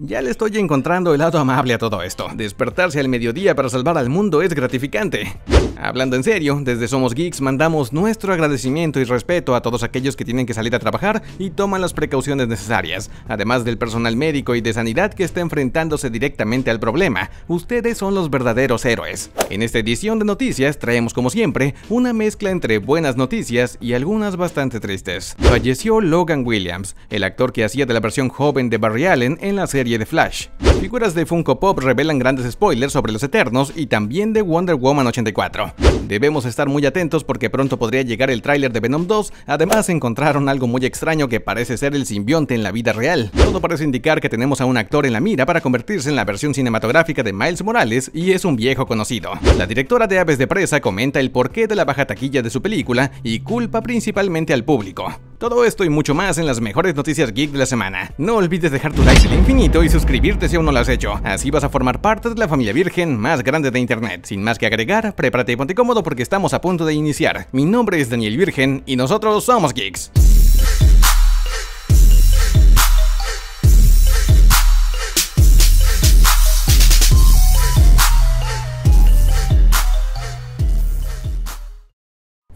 Ya le estoy encontrando el lado amable a todo esto. Despertarse al mediodía para salvar al mundo es gratificante. Hablando en serio, desde Somos Geeks mandamos nuestro agradecimiento y respeto a todos aquellos que tienen que salir a trabajar y toman las precauciones necesarias, además del personal médico y de sanidad que está enfrentándose directamente al problema. Ustedes son los verdaderos héroes. En esta edición de noticias traemos como siempre una mezcla entre buenas noticias y algunas bastante tristes. Falleció Logan Williams, el actor que hacía de la versión joven de Barry Allen en la serie de Flash. Figuras de Funko Pop revelan grandes spoilers sobre los Eternos y también de Wonder Woman 84. Debemos estar muy atentos porque pronto podría llegar el tráiler de Venom 2, además encontraron algo muy extraño que parece ser el simbionte en la vida real. Todo parece indicar que tenemos a un actor en la mira para convertirse en la versión cinematográfica de Miles Morales y es un viejo conocido. La directora de Aves de Presa comenta el porqué de la baja taquilla de su película y culpa principalmente al público. Todo esto y mucho más en las mejores noticias geek de la semana. No olvides dejar tu like al infinito y suscribirte si aún no lo has hecho. Así vas a formar parte de la familia virgen más grande de internet. Sin más que agregar, prepárate y ponte cómodo porque estamos a punto de iniciar. Mi nombre es Daniel Virgen y nosotros somos geeks.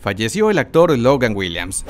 falleció el actor Logan Williams.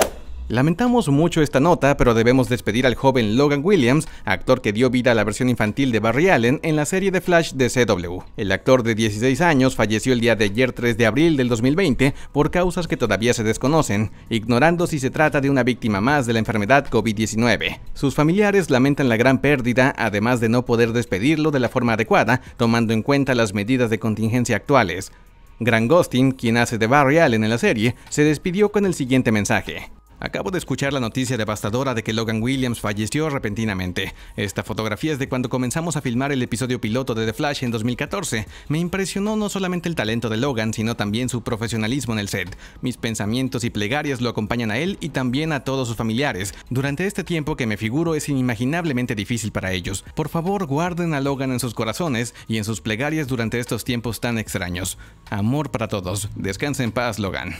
Lamentamos mucho esta nota, pero debemos despedir al joven Logan Williams, actor que dio vida a la versión infantil de Barry Allen en la serie de Flash de CW. El actor de 16 años falleció el día de ayer 3 de abril del 2020 por causas que todavía se desconocen, ignorando si se trata de una víctima más de la enfermedad COVID-19. Sus familiares lamentan la gran pérdida, además de no poder despedirlo de la forma adecuada, tomando en cuenta las medidas de contingencia actuales. Gran Gustin, quien hace de Barry Allen en la serie, se despidió con el siguiente mensaje. Acabo de escuchar la noticia devastadora de que Logan Williams falleció repentinamente. Esta fotografía es de cuando comenzamos a filmar el episodio piloto de The Flash en 2014. Me impresionó no solamente el talento de Logan, sino también su profesionalismo en el set. Mis pensamientos y plegarias lo acompañan a él y también a todos sus familiares. Durante este tiempo que me figuro es inimaginablemente difícil para ellos. Por favor, guarden a Logan en sus corazones y en sus plegarias durante estos tiempos tan extraños. Amor para todos. Descanse en paz, Logan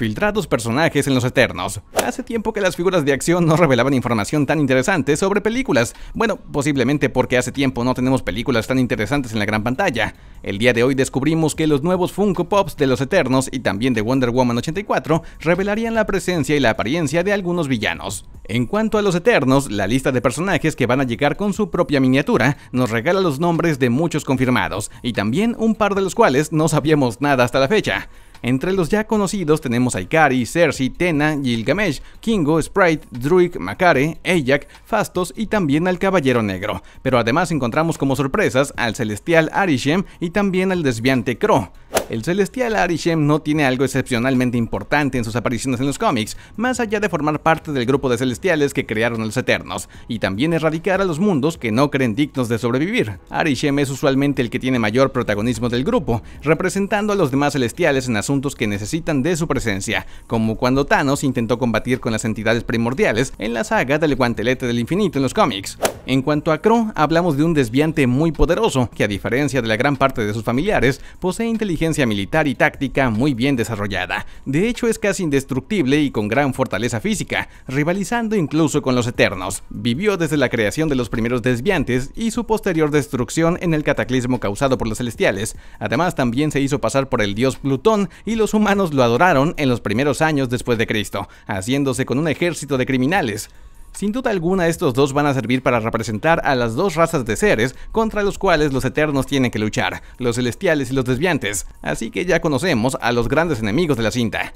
filtrados personajes en los Eternos. Hace tiempo que las figuras de acción no revelaban información tan interesante sobre películas. Bueno, posiblemente porque hace tiempo no tenemos películas tan interesantes en la gran pantalla. El día de hoy descubrimos que los nuevos Funko Pops de los Eternos y también de Wonder Woman 84 revelarían la presencia y la apariencia de algunos villanos. En cuanto a los Eternos, la lista de personajes que van a llegar con su propia miniatura nos regala los nombres de muchos confirmados y también un par de los cuales no sabíamos nada hasta la fecha. Entre los ya conocidos tenemos a Ikari, Cersei, Tena, Gilgamesh, Kingo, Sprite, Druid, Makare, Ajak, Fastos y también al Caballero Negro. Pero además encontramos como sorpresas al celestial Arishem y también al desviante Kro. El celestial Arishem no tiene algo excepcionalmente importante en sus apariciones en los cómics, más allá de formar parte del grupo de celestiales que crearon a los Eternos, y también erradicar a los mundos que no creen dignos de sobrevivir. Arishem es usualmente el que tiene mayor protagonismo del grupo, representando a los demás celestiales en asuntos que necesitan de su presencia, como cuando Thanos intentó combatir con las entidades primordiales en la saga del guantelete del infinito en los cómics. En cuanto a Kro, hablamos de un desviante muy poderoso, que a diferencia de la gran parte de sus familiares, posee inteligencia militar y táctica muy bien desarrollada. De hecho, es casi indestructible y con gran fortaleza física, rivalizando incluso con los Eternos. Vivió desde la creación de los primeros desviantes y su posterior destrucción en el cataclismo causado por los celestiales. Además, también se hizo pasar por el dios Plutón y los humanos lo adoraron en los primeros años después de Cristo, haciéndose con un ejército de criminales. Sin duda alguna estos dos van a servir para representar a las dos razas de seres contra los cuales los eternos tienen que luchar, los celestiales y los desviantes, así que ya conocemos a los grandes enemigos de la cinta.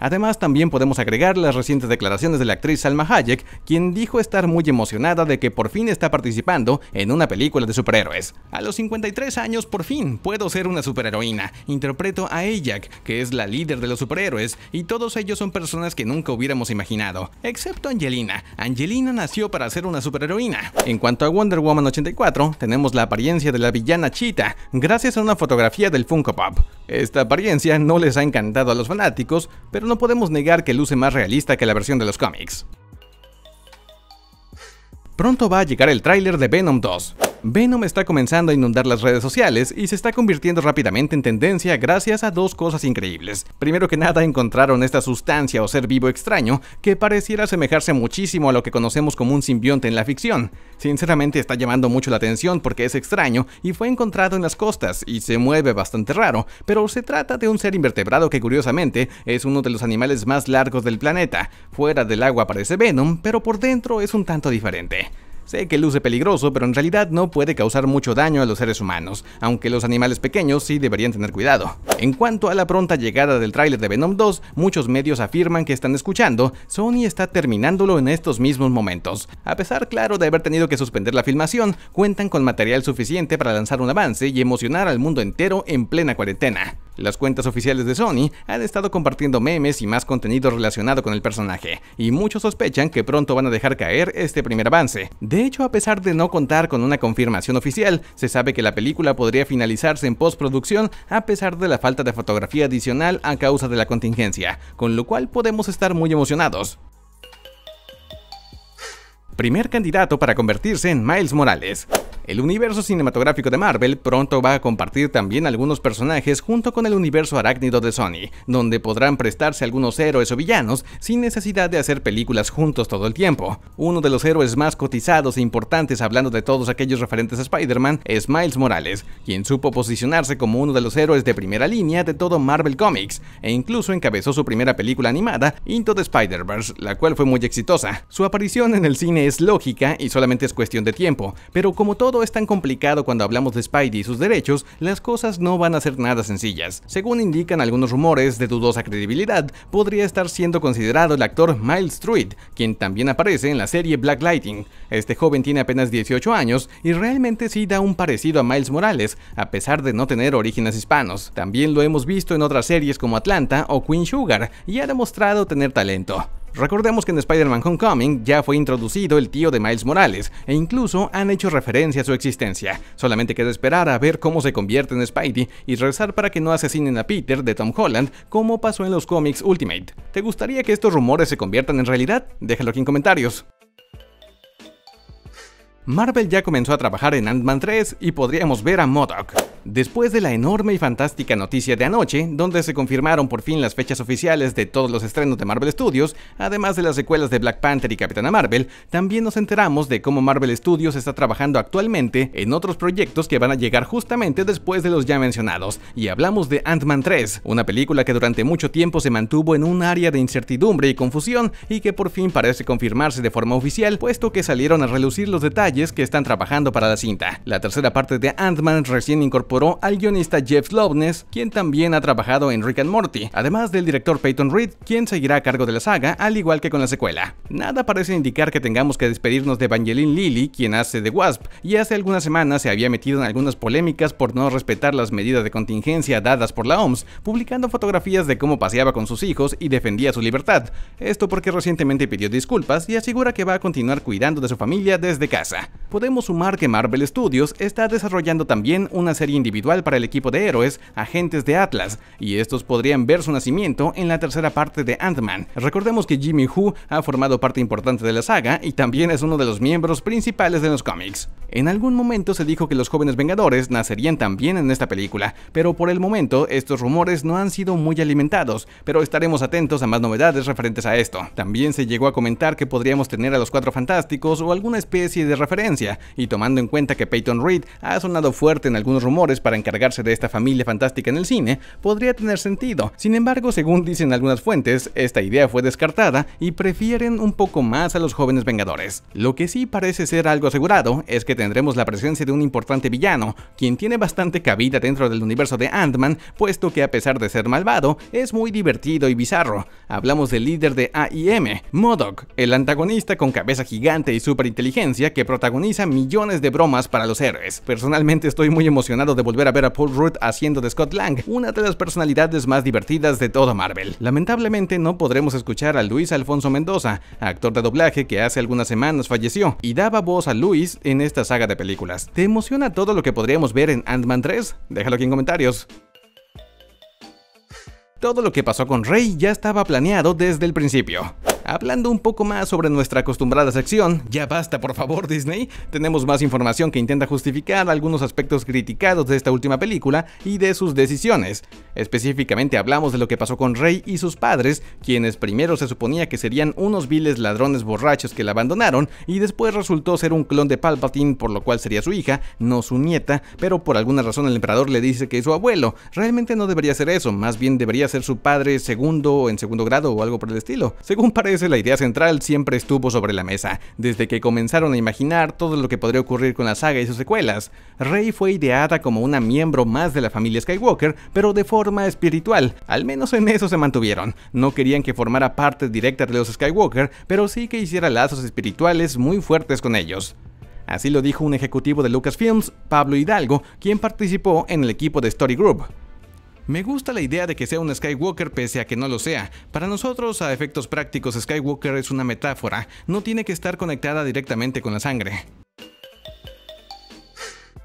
Además, también podemos agregar las recientes declaraciones de la actriz Salma Hayek, quien dijo estar muy emocionada de que por fin está participando en una película de superhéroes. A los 53 años, por fin, puedo ser una superheroína. Interpreto a Ajak, que es la líder de los superhéroes, y todos ellos son personas que nunca hubiéramos imaginado, excepto Angelina. Angelina nació para ser una superheroína. En cuanto a Wonder Woman 84, tenemos la apariencia de la villana Cheetah, gracias a una fotografía del Funko Pop. Esta apariencia no les ha encantado a los fanáticos, pero no podemos negar que luce más realista que la versión de los cómics. Pronto va a llegar el tráiler de Venom 2, Venom está comenzando a inundar las redes sociales y se está convirtiendo rápidamente en tendencia gracias a dos cosas increíbles. Primero que nada encontraron esta sustancia o ser vivo extraño que pareciera asemejarse muchísimo a lo que conocemos como un simbionte en la ficción. Sinceramente está llamando mucho la atención porque es extraño y fue encontrado en las costas y se mueve bastante raro, pero se trata de un ser invertebrado que curiosamente es uno de los animales más largos del planeta. Fuera del agua parece Venom, pero por dentro es un tanto diferente. Sé que luce peligroso, pero en realidad no puede causar mucho daño a los seres humanos, aunque los animales pequeños sí deberían tener cuidado. En cuanto a la pronta llegada del tráiler de Venom 2, muchos medios afirman que están escuchando, Sony está terminándolo en estos mismos momentos. A pesar, claro, de haber tenido que suspender la filmación, cuentan con material suficiente para lanzar un avance y emocionar al mundo entero en plena cuarentena. Las cuentas oficiales de Sony han estado compartiendo memes y más contenido relacionado con el personaje, y muchos sospechan que pronto van a dejar caer este primer avance. De hecho, a pesar de no contar con una confirmación oficial, se sabe que la película podría finalizarse en postproducción a pesar de la falta de fotografía adicional a causa de la contingencia, con lo cual podemos estar muy emocionados primer candidato para convertirse en Miles Morales. El universo cinematográfico de Marvel pronto va a compartir también algunos personajes junto con el universo arácnido de Sony, donde podrán prestarse algunos héroes o villanos sin necesidad de hacer películas juntos todo el tiempo. Uno de los héroes más cotizados e importantes hablando de todos aquellos referentes a Spider-Man es Miles Morales, quien supo posicionarse como uno de los héroes de primera línea de todo Marvel Comics, e incluso encabezó su primera película animada, Into the Spider-Verse, la cual fue muy exitosa. Su aparición en el cine es lógica y solamente es cuestión de tiempo, pero como todo es tan complicado cuando hablamos de Spidey y sus derechos, las cosas no van a ser nada sencillas. Según indican algunos rumores de dudosa credibilidad, podría estar siendo considerado el actor Miles Truitt, quien también aparece en la serie Black Lightning. Este joven tiene apenas 18 años y realmente sí da un parecido a Miles Morales, a pesar de no tener orígenes hispanos. También lo hemos visto en otras series como Atlanta o Queen Sugar y ha demostrado tener talento. Recordemos que en Spider-Man Homecoming ya fue introducido el tío de Miles Morales, e incluso han hecho referencia a su existencia. Solamente queda esperar a ver cómo se convierte en Spidey y rezar para que no asesinen a Peter de Tom Holland, como pasó en los cómics Ultimate. ¿Te gustaría que estos rumores se conviertan en realidad? Déjalo aquí en comentarios. Marvel ya comenzó a trabajar en Ant-Man 3 y podríamos ver a M.O.D.O.K. Después de la enorme y fantástica noticia de anoche, donde se confirmaron por fin las fechas oficiales de todos los estrenos de Marvel Studios, además de las secuelas de Black Panther y Capitana Marvel, también nos enteramos de cómo Marvel Studios está trabajando actualmente en otros proyectos que van a llegar justamente después de los ya mencionados, y hablamos de Ant-Man 3, una película que durante mucho tiempo se mantuvo en un área de incertidumbre y confusión y que por fin parece confirmarse de forma oficial, puesto que salieron a relucir los detalles que están trabajando para la cinta. La tercera parte de Ant-Man recién incorporó al guionista Jeff Loveness, quien también ha trabajado en Rick and Morty, además del director Peyton Reed, quien seguirá a cargo de la saga, al igual que con la secuela. Nada parece indicar que tengamos que despedirnos de Evangeline Lilly, quien hace The Wasp, y hace algunas semanas se había metido en algunas polémicas por no respetar las medidas de contingencia dadas por la OMS, publicando fotografías de cómo paseaba con sus hijos y defendía su libertad. Esto porque recientemente pidió disculpas y asegura que va a continuar cuidando de su familia desde casa. Podemos sumar que Marvel Studios está desarrollando también una serie individual para el equipo de héroes, agentes de Atlas, y estos podrían ver su nacimiento en la tercera parte de Ant-Man. Recordemos que Jimmy Who ha formado parte importante de la saga y también es uno de los miembros principales de los cómics. En algún momento se dijo que los jóvenes Vengadores nacerían también en esta película, pero por el momento estos rumores no han sido muy alimentados, pero estaremos atentos a más novedades referentes a esto. También se llegó a comentar que podríamos tener a los Cuatro Fantásticos o alguna especie de referencia, y tomando en cuenta que Peyton Reed ha sonado fuerte en algunos rumores para encargarse de esta familia fantástica en el cine, podría tener sentido. Sin embargo, según dicen algunas fuentes, esta idea fue descartada y prefieren un poco más a los jóvenes Vengadores. Lo que sí parece ser algo asegurado es que tendremos la presencia de un importante villano, quien tiene bastante cabida dentro del universo de Ant-Man, puesto que a pesar de ser malvado, es muy divertido y bizarro. Hablamos del líder de AIM, MODOK, el antagonista con cabeza gigante y superinteligencia que protagoniza millones de bromas para los héroes. Personalmente estoy muy emocionado de volver a ver a Paul Rudd haciendo de Scott Lang, una de las personalidades más divertidas de todo Marvel. Lamentablemente no podremos escuchar a Luis Alfonso Mendoza, actor de doblaje que hace algunas semanas falleció y daba voz a Luis en esta saga de películas. ¿Te emociona todo lo que podríamos ver en Ant-Man 3? Déjalo aquí en comentarios. Todo lo que pasó con Rey ya estaba planeado desde el principio. Hablando un poco más sobre nuestra acostumbrada sección, ya basta por favor Disney, tenemos más información que intenta justificar algunos aspectos criticados de esta última película y de sus decisiones. Específicamente hablamos de lo que pasó con Rey y sus padres, quienes primero se suponía que serían unos viles ladrones borrachos que la abandonaron y después resultó ser un clon de Palpatine por lo cual sería su hija, no su nieta, pero por alguna razón el emperador le dice que es su abuelo. Realmente no debería ser eso, más bien debería ser su padre segundo o en segundo grado o algo por el estilo. Según parece la idea central siempre estuvo sobre la mesa, desde que comenzaron a imaginar todo lo que podría ocurrir con la saga y sus secuelas. Rey fue ideada como una miembro más de la familia Skywalker, pero de forma espiritual, al menos en eso se mantuvieron. No querían que formara parte directa de los Skywalker, pero sí que hiciera lazos espirituales muy fuertes con ellos. Así lo dijo un ejecutivo de Lucasfilms, Pablo Hidalgo, quien participó en el equipo de Story Group. Me gusta la idea de que sea un Skywalker pese a que no lo sea. Para nosotros, a efectos prácticos, Skywalker es una metáfora, no tiene que estar conectada directamente con la sangre.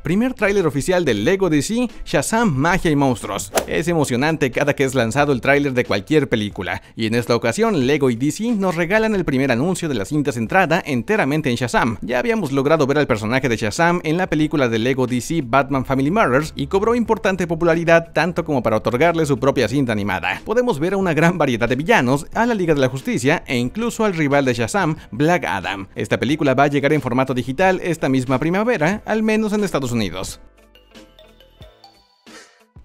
Primer tráiler oficial de Lego DC, Shazam, Magia y Monstruos. Es emocionante cada que es lanzado el tráiler de cualquier película, y en esta ocasión Lego y DC nos regalan el primer anuncio de la cinta centrada enteramente en Shazam. Ya habíamos logrado ver al personaje de Shazam en la película de Lego DC Batman Family Murders y cobró importante popularidad tanto como para otorgarle su propia cinta animada. Podemos ver a una gran variedad de villanos, a la Liga de la Justicia e incluso al rival de Shazam, Black Adam. Esta película va a llegar en formato digital esta misma primavera, al menos en Estados Unidos. Unidos.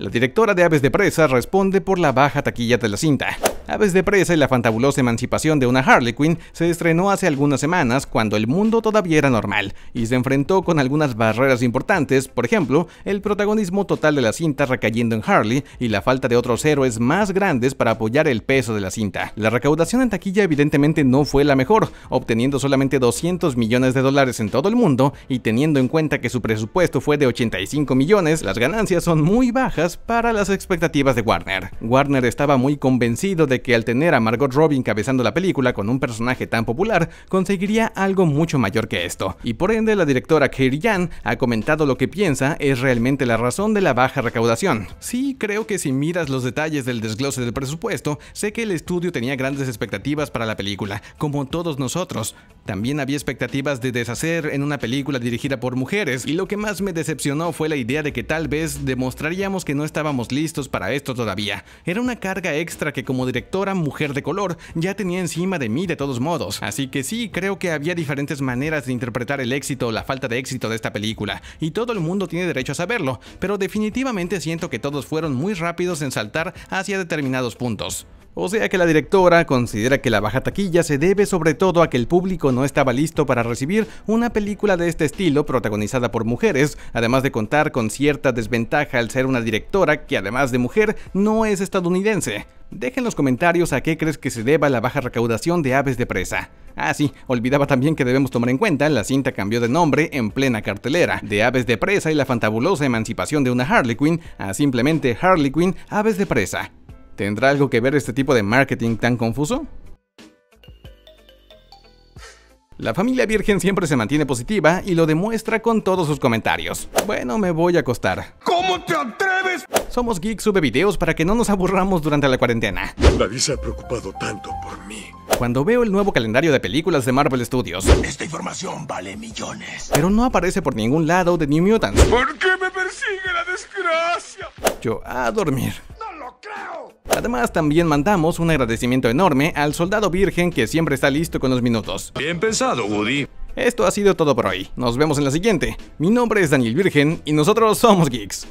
La directora de Aves de Presa responde por la baja taquilla de la cinta. Aves de Presa y la fantabulosa emancipación de una Harley Quinn se estrenó hace algunas semanas cuando el mundo todavía era normal y se enfrentó con algunas barreras importantes, por ejemplo, el protagonismo total de la cinta recayendo en Harley y la falta de otros héroes más grandes para apoyar el peso de la cinta. La recaudación en taquilla evidentemente no fue la mejor, obteniendo solamente 200 millones de dólares en todo el mundo y teniendo en cuenta que su presupuesto fue de 85 millones, las ganancias son muy bajas para las expectativas de Warner. Warner estaba muy convencido de que al tener a Margot Robbie encabezando la película con un personaje tan popular, conseguiría algo mucho mayor que esto. Y por ende, la directora Kerry Jan ha comentado lo que piensa es realmente la razón de la baja recaudación. Sí, creo que si miras los detalles del desglose del presupuesto, sé que el estudio tenía grandes expectativas para la película, como todos nosotros, también había expectativas de deshacer en una película dirigida por mujeres, y lo que más me decepcionó fue la idea de que tal vez demostraríamos que no estábamos listos para esto todavía. Era una carga extra que como directora mujer de color ya tenía encima de mí de todos modos, así que sí, creo que había diferentes maneras de interpretar el éxito o la falta de éxito de esta película, y todo el mundo tiene derecho a saberlo, pero definitivamente siento que todos fueron muy rápidos en saltar hacia determinados puntos. O sea que la directora considera que la baja taquilla se debe sobre todo a que el público no no estaba listo para recibir una película de este estilo protagonizada por mujeres, además de contar con cierta desventaja al ser una directora que además de mujer no es estadounidense. Dejen los comentarios a qué crees que se deba la baja recaudación de aves de presa. Ah, sí, olvidaba también que debemos tomar en cuenta, la cinta cambió de nombre en plena cartelera, de Aves de Presa y la fantabulosa emancipación de una Harley Quinn a simplemente Harley Quinn Aves de Presa. ¿Tendrá algo que ver este tipo de marketing tan confuso? La familia Virgen siempre se mantiene positiva y lo demuestra con todos sus comentarios. Bueno, me voy a acostar. ¿Cómo te atreves? Somos Geek sube videos para que no nos aburramos durante la cuarentena. Nadie se ha preocupado tanto por mí. Cuando veo el nuevo calendario de películas de Marvel Studios. Esta información vale millones. Pero no aparece por ningún lado de New Mutants. ¿Por qué me persigue la desgracia? Yo a dormir. Además, también mandamos un agradecimiento enorme al soldado virgen que siempre está listo con los minutos. Bien pensado, Woody. Esto ha sido todo por hoy. Nos vemos en la siguiente. Mi nombre es Daniel Virgen y nosotros somos Geeks.